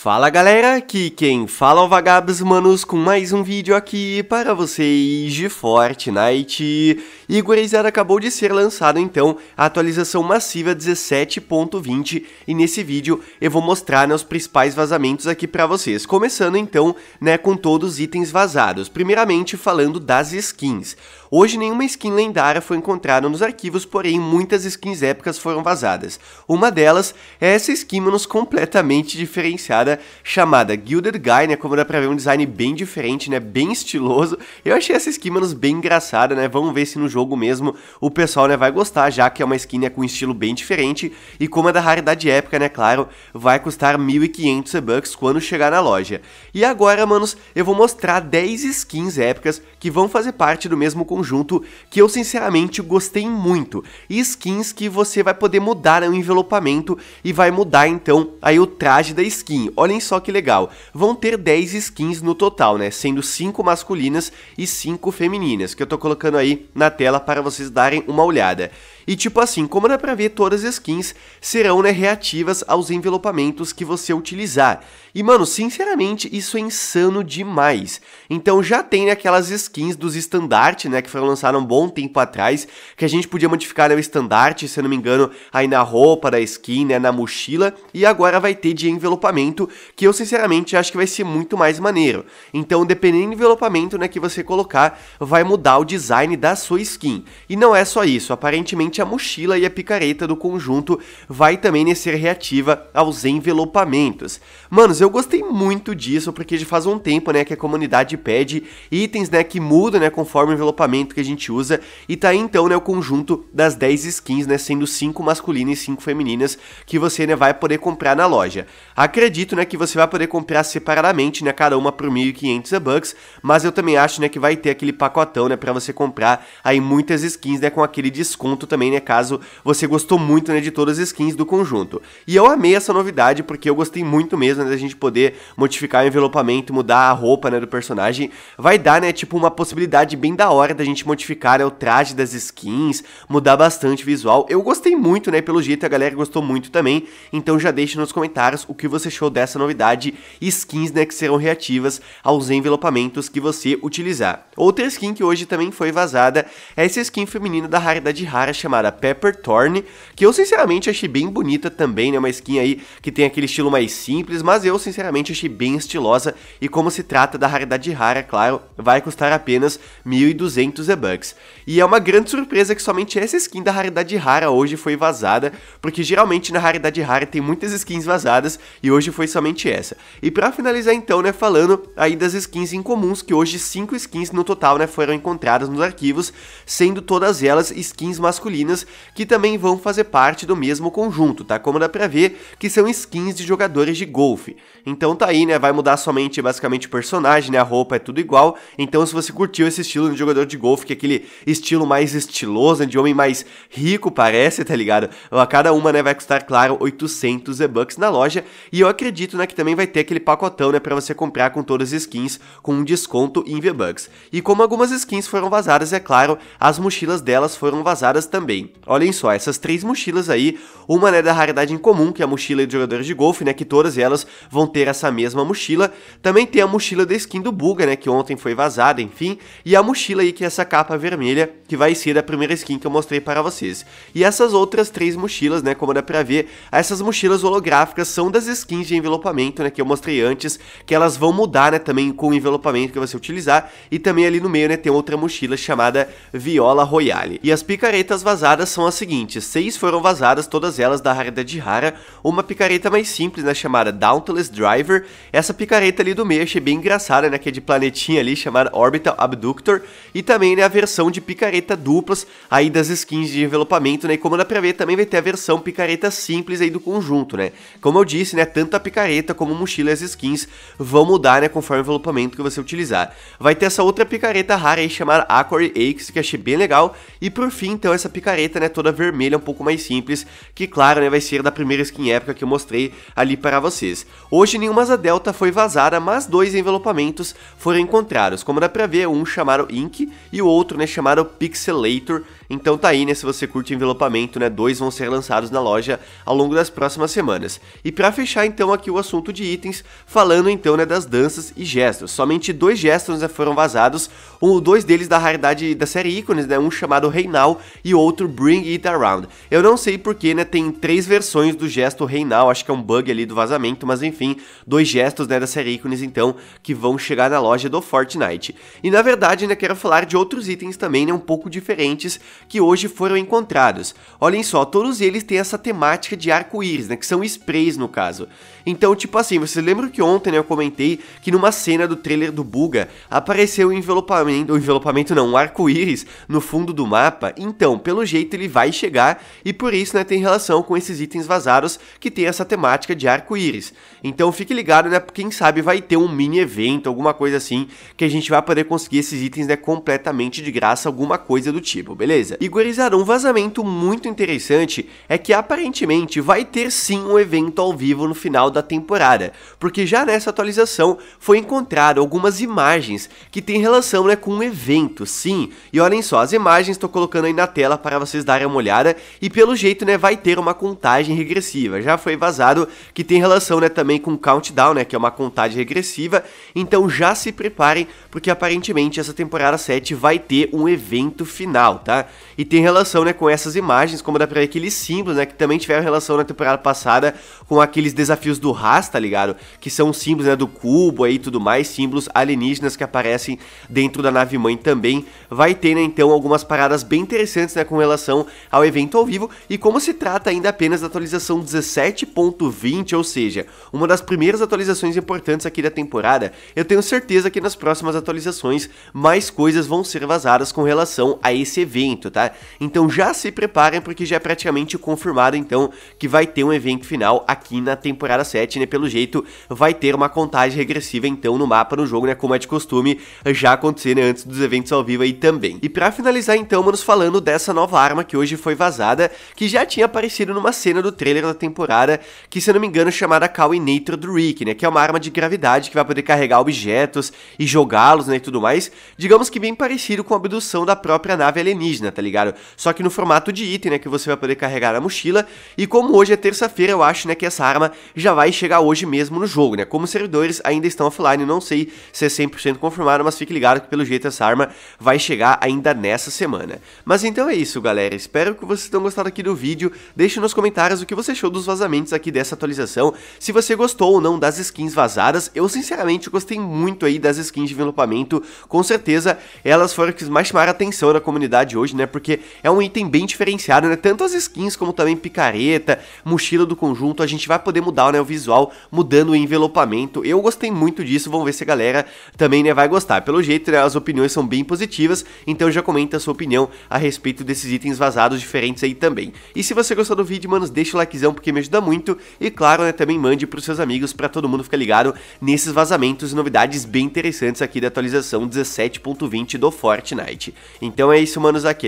Fala galera, aqui quem fala é o Vagabos Manos com mais um vídeo aqui para vocês de Fortnite. E gurizada, acabou de ser lançado então a atualização massiva 17.20 e nesse vídeo eu vou mostrar né, os principais vazamentos aqui para vocês. Começando então né, com todos os itens vazados, primeiramente falando das skins. Hoje nenhuma skin lendária foi encontrada nos arquivos, porém muitas skins épicas foram vazadas. Uma delas é essa skin Manos completamente diferenciada chamada Gilded Guy, né? Como dá pra ver, um design bem diferente, né? Bem estiloso. Eu achei essa skin, manos, bem engraçada, né? Vamos ver se no jogo mesmo o pessoal né, vai gostar, já que é uma skin né, com um estilo bem diferente. E como é da raridade épica, né? Claro, vai custar 1.500 e-bucks quando chegar na loja. E agora, manos, eu vou mostrar 10 skins épicas que vão fazer parte do mesmo conjunto que eu sinceramente gostei muito. skins que você vai poder mudar né, o envelopamento e vai mudar então aí o traje da skin olhem só que legal, vão ter 10 skins no total, né? Sendo 5 masculinas e 5 femininas, que eu tô colocando aí na tela para vocês darem uma olhada. E tipo assim, como dá pra ver, todas as skins serão né, reativas aos envelopamentos que você utilizar. E mano, sinceramente, isso é insano demais. Então já tem né, aquelas skins dos estandarte, né, que foram lançadas um bom tempo atrás, que a gente podia modificar né, o estandarte, se eu não me engano, aí na roupa da skin, né, na mochila, e agora vai ter de envelopamento que eu sinceramente acho que vai ser muito mais maneiro. Então, dependendo do envelopamento né, que você colocar, vai mudar o design da sua skin. E não é só isso, aparentemente a mochila e a picareta do conjunto vai também ser reativa aos envelopamentos. Manos, eu gostei muito disso, porque já faz um tempo né, que a comunidade pede itens né, que mudam né, conforme o envelopamento que a gente usa, e tá aí então né, o conjunto das 10 skins, né, sendo 5 masculinas e 5 femininas, que você né, vai poder comprar na loja. Acredito né, né, que você vai poder comprar separadamente, né, cada uma por 1.500 bucks, mas eu também acho, né, que vai ter aquele pacotão, né, para você comprar aí muitas skins, né, com aquele desconto também, né, caso você gostou muito, né, de todas as skins do conjunto. E eu amei essa novidade porque eu gostei muito mesmo né, da gente poder modificar o envelopamento, mudar a roupa, né, do personagem. Vai dar, né, tipo uma possibilidade bem da hora da gente modificar né, o traje das skins, mudar bastante o visual. Eu gostei muito, né, pelo jeito a galera gostou muito também. Então já deixe nos comentários o que você achou dessa essa novidade skins né, que serão reativas aos envelopamentos que você utilizar. Outra skin que hoje também foi vazada é essa skin feminina da raridade rara chamada Pepper Thorn, que eu sinceramente achei bem bonita também, né, uma skin aí que tem aquele estilo mais simples, mas eu sinceramente achei bem estilosa e como se trata da raridade rara, claro, vai custar apenas 1.200 E-Bucks. E é uma grande surpresa que somente essa skin da raridade rara hoje foi vazada, porque geralmente na raridade rara tem muitas skins vazadas e hoje foi só essa. E para finalizar então, né, falando aí das skins incomuns, que hoje 5 skins no total, né, foram encontradas nos arquivos, sendo todas elas skins masculinas, que também vão fazer parte do mesmo conjunto, tá? Como dá pra ver, que são skins de jogadores de golfe. Então tá aí, né, vai mudar somente basicamente o personagem, né, a roupa é tudo igual, então se você curtiu esse estilo de jogador de golfe, que é aquele estilo mais estiloso, de homem mais rico parece, tá ligado? Cada uma, né, vai custar, claro, 800 e-bucks na loja, e eu acredito né, que também vai ter aquele pacotão, né, para você comprar com todas as skins, com um desconto em V-Bucks. E como algumas skins foram vazadas, é claro, as mochilas delas foram vazadas também. Olhem só, essas três mochilas aí, uma, né, da raridade incomum, que é a mochila de jogadores de golfe, né, que todas elas vão ter essa mesma mochila. Também tem a mochila da skin do Buga, né, que ontem foi vazada, enfim, e a mochila aí que é essa capa vermelha, que vai ser a primeira skin que eu mostrei para vocês. E essas outras três mochilas, né, como dá para ver, essas mochilas holográficas são das skins de envelopamento, né, que eu mostrei antes, que elas vão mudar, né, também com o envelopamento que você utilizar, e também ali no meio, né, tem outra mochila chamada Viola Royale. E as picaretas vazadas são as seguintes, seis foram vazadas, todas elas da raridade rara, uma picareta mais simples, né, chamada Dauntless Driver, essa picareta ali do meio achei bem engraçada, né, que é de planetinha ali, chamada Orbital Abductor, e também, né, a versão de picareta duplas aí das skins de envelopamento, né, e como dá pra ver, também vai ter a versão picareta simples aí do conjunto, né. Como eu disse, né, tanto a picareta picareta, como mochila e skins, vão mudar, né, conforme o envelopamento que você utilizar. Vai ter essa outra picareta rara aí, chamada Aquary Aches, que achei bem legal. E por fim, então, essa picareta, né, toda vermelha, um pouco mais simples, que, claro, né, vai ser da primeira skin épica que eu mostrei ali para vocês. Hoje, nenhuma asa delta foi vazada, mas dois envelopamentos foram encontrados. Como dá pra ver, um chamado Ink e o outro, né, chamado Pixelator, então tá aí, né? Se você curte envelopamento, né? Dois vão ser lançados na loja ao longo das próximas semanas. E para fechar então aqui o assunto de itens, falando então né, das danças e gestos. Somente dois gestos né, foram vazados, um, dois deles da raridade da série ícones, né? Um chamado Reinal e outro Bring It Around. Eu não sei porque, né? Tem três versões do gesto Reinal, acho que é um bug ali do vazamento, mas enfim, dois gestos né, da série ícones então que vão chegar na loja do Fortnite. E na verdade, né, quero falar de outros itens também, né? Um pouco diferentes que hoje foram encontrados. Olhem só, todos eles têm essa temática de arco-íris, né, que são sprays no caso. Então, tipo assim, vocês lembram que ontem né, eu comentei que numa cena do trailer do Buga apareceu um envelopamento, um envelopamento não, um arco-íris no fundo do mapa? Então, pelo jeito ele vai chegar e por isso né, tem relação com esses itens vazados que tem essa temática de arco-íris. Então fique ligado, né? Quem sabe vai ter um mini evento, alguma coisa assim, que a gente vai poder conseguir esses itens né, completamente de graça, alguma coisa do tipo, beleza? coisa. E gurizada, um vazamento muito interessante é que aparentemente vai ter sim um evento ao vivo no final da temporada, porque já nessa atualização foi encontrado algumas imagens que tem relação né, com um evento, sim. E olhem só, as imagens estou colocando aí na tela para vocês darem uma olhada e pelo jeito né, vai ter uma contagem regressiva. Já foi vazado que tem relação né, também com Countdown, né, que é uma contagem regressiva, então já se preparem porque aparentemente essa temporada 7 vai ter um evento final, tá? e tem relação né, com essas imagens, como dá pra ver aqueles símbolos, né? Que também tiveram relação na temporada passada com aqueles desafios do Haas, tá ligado? Que são símbolos né, do cubo aí e tudo mais, símbolos alienígenas que aparecem dentro da nave mãe também. Vai ter, né, então, algumas paradas bem interessantes né, com relação ao evento ao vivo e como se trata ainda apenas da atualização 17.20, ou seja, uma das primeiras atualizações importantes aqui da temporada, eu tenho certeza que nas próximas atualizações mais coisas vão ser vazadas com relação a esse evento, evento, tá? Então já se preparem porque já é praticamente confirmado então que vai ter um evento final aqui na temporada 7, né? Pelo jeito vai ter uma contagem regressiva então no mapa no jogo, né? Como é de costume já acontecer né? antes dos eventos ao vivo aí também. E para finalizar então, falando dessa nova arma que hoje foi vazada, que já tinha aparecido numa cena do trailer da temporada, que se não me engano chamada Kawi Nitro do Rick, né? Que é uma arma de gravidade que vai poder carregar objetos e jogá-los, né? E tudo mais. Digamos que bem parecido com a abdução da própria nave alienígena, tá ligado? Só que no formato de item, né, que você vai poder carregar na mochila. E como hoje é terça-feira, eu acho, né, que essa arma já vai chegar hoje mesmo no jogo, né? Como os servidores ainda estão offline, não sei se é 100% confirmado, mas fique ligado que pelo jeito essa arma vai chegar ainda nessa semana. Mas então é isso, galera. Espero que vocês tenham gostado aqui do vídeo. Deixe nos comentários o que você achou dos vazamentos aqui dessa atualização, se você gostou ou não das skins vazadas. Eu, sinceramente, gostei muito aí das skins de envelopamento. Com certeza, elas foram que mais chamaram atenção na comunidade hoje, né? Porque é um item bem diferenciado, né? Tanto as skins como também picareta, mochila do conjunto, a gente vai poder mudar né, o visual, mudando o envelopamento. Eu gostei muito disso, vamos ver se a galera também né, vai gostar. Pelo jeito, né, as opiniões são bem positivas, então já comenta a sua opinião a respeito desses itens vazados diferentes aí também. E se você gostou do vídeo, manos, deixa o likezão porque me ajuda muito. E claro, né, também mande pros seus amigos para todo mundo ficar ligado nesses vazamentos e novidades bem interessantes aqui da atualização 17.20 do Fortnite. Então é isso, manos, aqui